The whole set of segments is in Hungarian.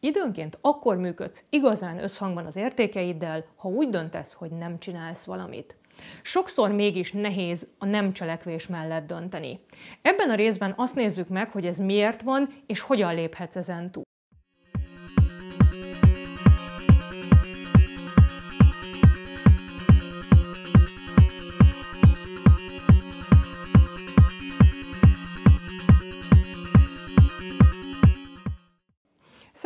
Időnként akkor működsz igazán összhangban az értékeiddel, ha úgy döntesz, hogy nem csinálsz valamit. Sokszor mégis nehéz a nem cselekvés mellett dönteni. Ebben a részben azt nézzük meg, hogy ez miért van, és hogyan léphetsz ezen túl.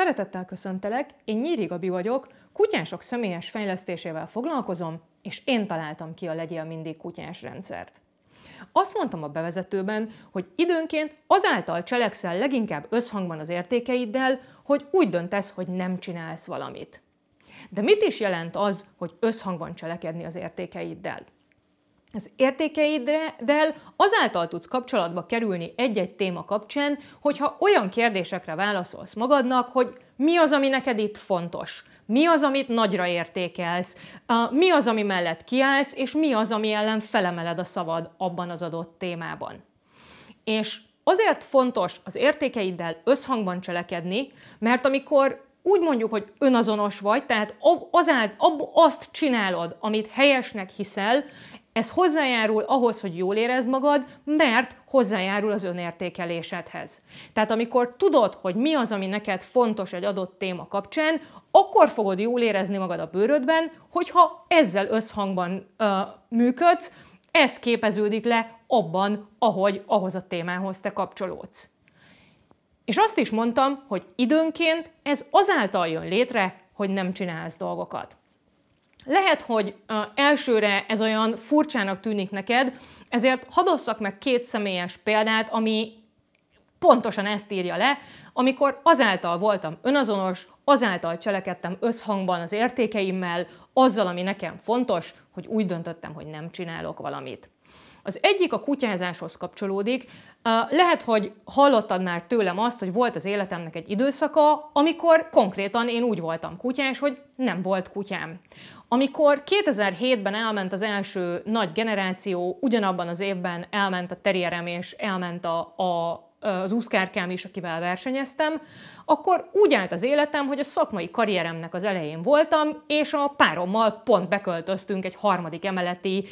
Szeretettel köszöntelek, én Nyíri Gabi vagyok, kutyások személyes fejlesztésével foglalkozom, és én találtam ki a Legyél mindig kutyás rendszert. Azt mondtam a bevezetőben, hogy időnként azáltal cselekszel leginkább összhangban az értékeiddel, hogy úgy döntesz, hogy nem csinálsz valamit. De mit is jelent az, hogy összhangban cselekedni az értékeiddel? az értékeiddel azáltal tudsz kapcsolatba kerülni egy-egy téma kapcsán, hogyha olyan kérdésekre válaszolsz magadnak, hogy mi az, ami neked itt fontos, mi az, amit nagyra értékelsz, mi az, ami mellett kiállsz, és mi az, ami ellen felemeled a szavad abban az adott témában. És azért fontos az értékeiddel összhangban cselekedni, mert amikor úgy mondjuk, hogy önazonos vagy, tehát azt csinálod, amit helyesnek hiszel, ez hozzájárul ahhoz, hogy jól érezd magad, mert hozzájárul az önértékelésedhez. Tehát amikor tudod, hogy mi az, ami neked fontos egy adott téma kapcsán, akkor fogod jól érezni magad a bőrödben, hogyha ezzel összhangban ö, működsz, ez képeződik le abban, ahogy ahhoz a témához te kapcsolódsz. És azt is mondtam, hogy időnként ez azáltal jön létre, hogy nem csinálsz dolgokat. Lehet, hogy elsőre ez olyan furcsának tűnik neked, ezért hadd meg két személyes példát, ami pontosan ezt írja le, amikor azáltal voltam önazonos, azáltal cselekedtem összhangban az értékeimmel, azzal, ami nekem fontos, hogy úgy döntöttem, hogy nem csinálok valamit. Az egyik a kutyázáshoz kapcsolódik. Lehet, hogy hallottad már tőlem azt, hogy volt az életemnek egy időszaka, amikor konkrétan én úgy voltam kutyás, hogy nem volt kutyám. Amikor 2007-ben elment az első nagy generáció, ugyanabban az évben elment a terjerem és elment a, a, az úszkárkám is, akivel versenyeztem, akkor úgy állt az életem, hogy a szakmai karrieremnek az elején voltam, és a párommal pont beköltöztünk egy harmadik emeleti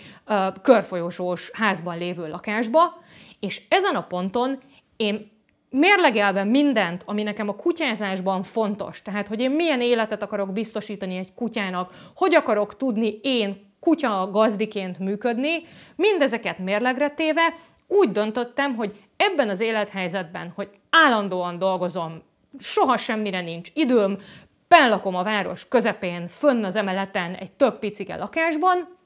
körfolyósós házban lévő lakásba, és ezen a ponton én mérlegelve mindent, ami nekem a kutyázásban fontos, tehát hogy én milyen életet akarok biztosítani egy kutyának, hogy akarok tudni én kutya gazdiként működni, mindezeket mérlegre téve úgy döntöttem, hogy ebben az élethelyzetben, hogy állandóan dolgozom, soha semmire nincs időm, pellakom a város közepén, fönn az emeleten, egy több picike lakásban,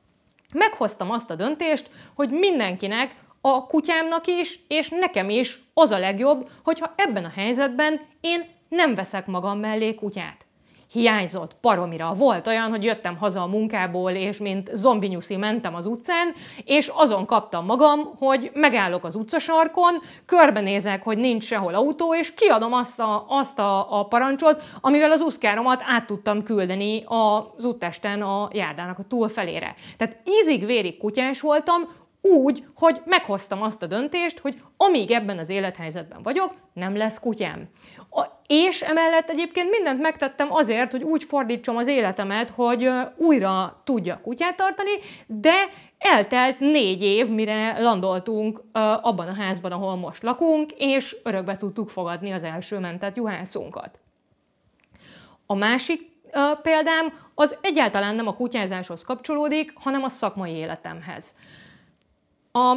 meghoztam azt a döntést, hogy mindenkinek, a kutyámnak is, és nekem is az a legjobb, hogyha ebben a helyzetben én nem veszek magam mellé kutyát hiányzott paromira. Volt olyan, hogy jöttem haza a munkából, és mint zombi nyuszi mentem az utcán, és azon kaptam magam, hogy megállok az utcasarkon, körbenézek, hogy nincs sehol autó, és kiadom azt a, azt a, a parancsot, amivel az úszkáromat át tudtam küldeni az úttesten a járdának a túlfelére. Tehát ízig-vérig kutyás voltam, úgy, hogy meghoztam azt a döntést, hogy amíg ebben az élethelyzetben vagyok, nem lesz kutyám. A, és emellett egyébként mindent megtettem azért, hogy úgy fordítsam az életemet, hogy újra tudjak kutyát tartani, de eltelt négy év, mire landoltunk abban a házban, ahol most lakunk, és örökbe tudtuk fogadni az első mentett juhászunkat. A másik példám az egyáltalán nem a kutyázáshoz kapcsolódik, hanem a szakmai életemhez. A,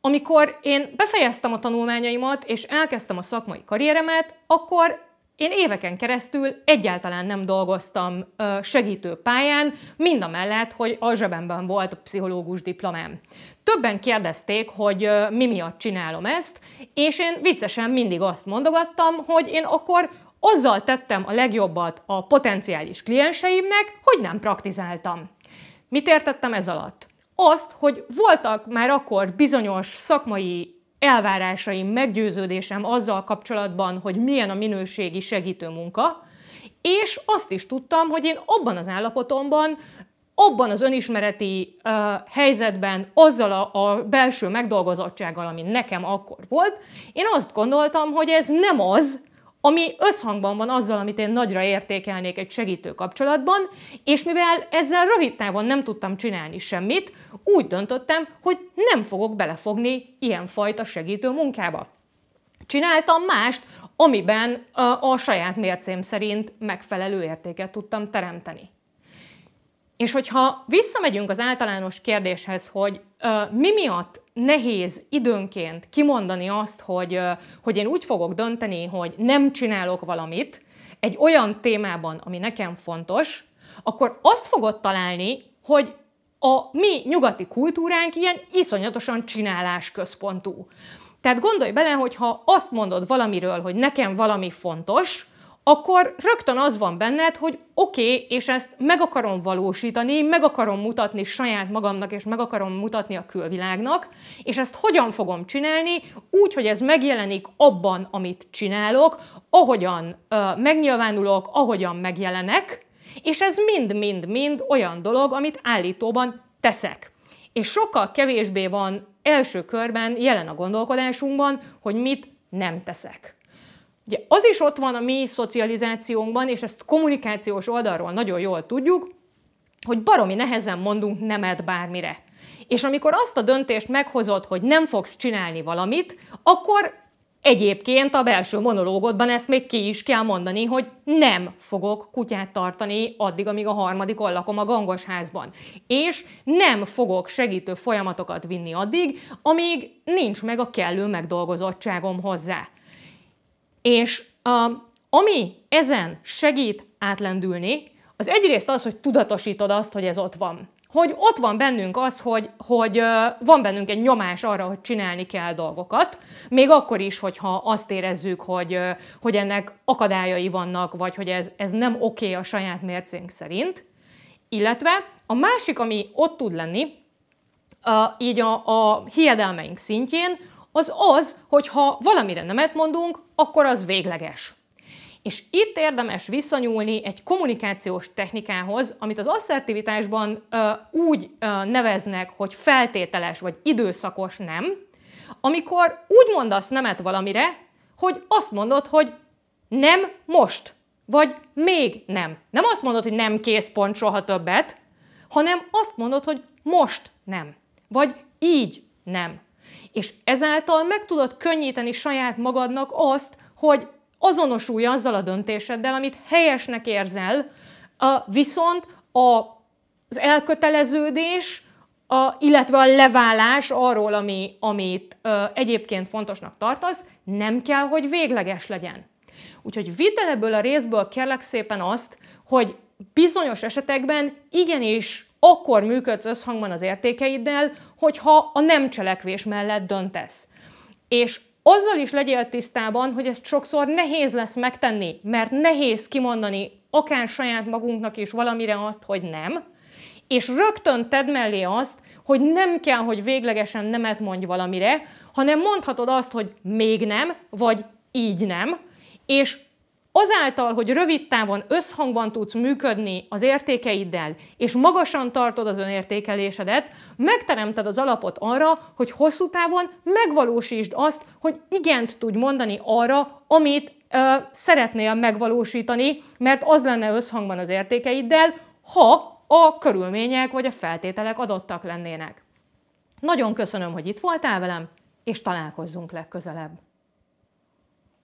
amikor én befejeztem a tanulmányaimat, és elkezdtem a szakmai karrieremet, akkor én éveken keresztül egyáltalán nem dolgoztam segítő pályán, mind a mellett, hogy a zsebemben volt a pszichológus diplomám. Többen kérdezték, hogy mi miatt csinálom ezt, és én viccesen mindig azt mondogattam, hogy én akkor azzal tettem a legjobbat a potenciális klienseimnek, hogy nem praktizáltam. Mit értettem ez alatt? azt, hogy voltak már akkor bizonyos szakmai elvárásaim, meggyőződésem azzal kapcsolatban, hogy milyen a minőségi segítő munka, és azt is tudtam, hogy én abban az állapotomban, abban az önismereti uh, helyzetben, azzal a, a belső megdolgozottsággal, ami nekem akkor volt, én azt gondoltam, hogy ez nem az, ami összhangban van azzal, amit én nagyra értékelnék egy segítő kapcsolatban, és mivel ezzel rövid távon nem tudtam csinálni semmit, úgy döntöttem, hogy nem fogok belefogni ilyenfajta segítő munkába. Csináltam mást, amiben a, a saját mércém szerint megfelelő értéket tudtam teremteni. És hogyha visszamegyünk az általános kérdéshez, hogy ö, mi miatt nehéz időnként kimondani azt, hogy, ö, hogy én úgy fogok dönteni, hogy nem csinálok valamit egy olyan témában, ami nekem fontos, akkor azt fogod találni, hogy a mi nyugati kultúránk ilyen iszonyatosan csinálás központú. Tehát gondolj bele, hogy ha azt mondod valamiről, hogy nekem valami fontos, akkor rögtön az van benned, hogy oké, okay, és ezt meg akarom valósítani, meg akarom mutatni saját magamnak, és meg akarom mutatni a külvilágnak, és ezt hogyan fogom csinálni, úgy, hogy ez megjelenik abban, amit csinálok, ahogyan uh, megnyilvánulok, ahogyan megjelenek, és ez mind-mind-mind olyan dolog, amit állítóban teszek. És sokkal kevésbé van első körben jelen a gondolkodásunkban, hogy mit nem teszek. Ugye az is ott van a mi szocializációnkban, és ezt kommunikációs oldalról nagyon jól tudjuk, hogy baromi nehezen mondunk nemet bármire. És amikor azt a döntést meghozod, hogy nem fogsz csinálni valamit, akkor egyébként a belső monológodban ezt még ki is kell mondani, hogy nem fogok kutyát tartani addig, amíg a harmadik lakom a gangos házban. És nem fogok segítő folyamatokat vinni addig, amíg nincs meg a kellő megdolgozottságom hozzá. És a, ami ezen segít átlendülni, az egyrészt az, hogy tudatosítod azt, hogy ez ott van. Hogy ott van bennünk az, hogy, hogy van bennünk egy nyomás arra, hogy csinálni kell dolgokat, még akkor is, hogyha azt érezzük, hogy, hogy ennek akadályai vannak, vagy hogy ez, ez nem oké okay a saját mércénk szerint. Illetve a másik, ami ott tud lenni, így a, a hiedelmeink szintjén, az az, hogy ha valamire nemet mondunk, akkor az végleges. És itt érdemes visszanyúlni egy kommunikációs technikához, amit az asszertivitásban ö, úgy ö, neveznek, hogy feltételes vagy időszakos nem, amikor úgy mondasz nemet valamire, hogy azt mondod, hogy nem most, vagy még nem. Nem azt mondod, hogy nem kész pont soha többet, hanem azt mondod, hogy most nem, vagy így nem. És ezáltal meg tudod könnyíteni saját magadnak azt, hogy azonosulj azzal a döntéseddel, amit helyesnek érzel, viszont az elköteleződés, a, illetve a leválás arról, ami, amit ö, egyébként fontosnak tartasz, nem kell, hogy végleges legyen. Úgyhogy vidd el ebből a részből kérlek szépen azt, hogy bizonyos esetekben igenis akkor működsz összhangban az értékeiddel, hogyha a nem cselekvés mellett döntesz. És azzal is legyél tisztában, hogy ezt sokszor nehéz lesz megtenni, mert nehéz kimondani akár saját magunknak is valamire azt, hogy nem, és rögtön tedd mellé azt, hogy nem kell, hogy véglegesen nemet mondj valamire, hanem mondhatod azt, hogy még nem, vagy így nem, és Azáltal, hogy rövid távon összhangban tudsz működni az értékeiddel, és magasan tartod az önértékelésedet, megteremted az alapot arra, hogy hosszú távon megvalósítsd azt, hogy igent tudj mondani arra, amit ö, szeretnél megvalósítani, mert az lenne összhangban az értékeiddel, ha a körülmények vagy a feltételek adottak lennének. Nagyon köszönöm, hogy itt voltál velem, és találkozzunk legközelebb.